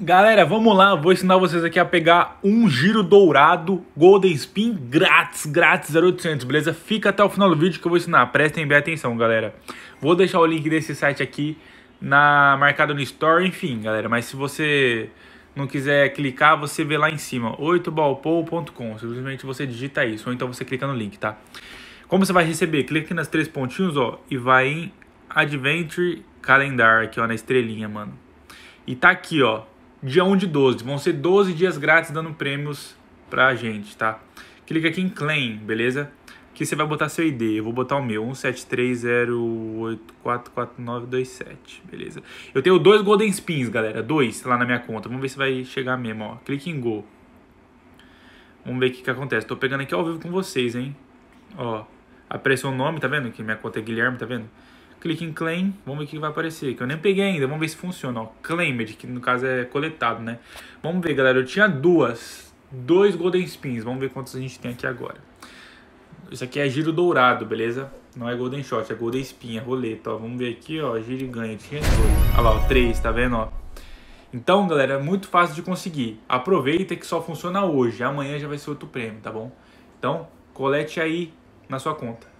Galera, vamos lá, vou ensinar vocês aqui a pegar um giro dourado Golden Spin grátis, grátis 0800, beleza? Fica até o final do vídeo que eu vou ensinar, prestem bem atenção, galera. Vou deixar o link desse site aqui na marcado no store, enfim, galera, mas se você não quiser clicar, você vê lá em cima, 8 balpocom simplesmente você digita isso, ou então você clica no link, tá? Como você vai receber? Clica aqui nas três pontinhos, ó, e vai em Adventure Calendar, aqui ó, na estrelinha, mano. E tá aqui, ó, dia 1 de 12. Vão ser 12 dias grátis dando prêmios pra gente, tá? Clica aqui em claim, beleza? Aqui você vai botar seu ID. Eu vou botar o meu, 17308444927, beleza? Eu tenho dois Golden Spins, galera, dois tá lá na minha conta. Vamos ver se vai chegar mesmo, ó. Clique em Go. Vamos ver o que, que acontece. Tô pegando aqui ao vivo com vocês, hein? Ó, apareceu o um nome, tá vendo? Que minha conta é Guilherme, tá vendo? clique em claim, vamos ver o que vai aparecer, que eu nem peguei ainda, vamos ver se funciona, ó, claimed, que no caso é coletado, né? Vamos ver, galera, eu tinha duas, dois golden spins, vamos ver quantos a gente tem aqui agora. Isso aqui é giro dourado, beleza? Não é golden shot, é golden spin, é roleta, ó, vamos ver aqui, ó, giro e ganha, tinha dois, olha lá, ó, três, tá vendo, ó? Então, galera, é muito fácil de conseguir. Aproveita que só funciona hoje, amanhã já vai ser outro prêmio, tá bom? Então, colete aí na sua conta.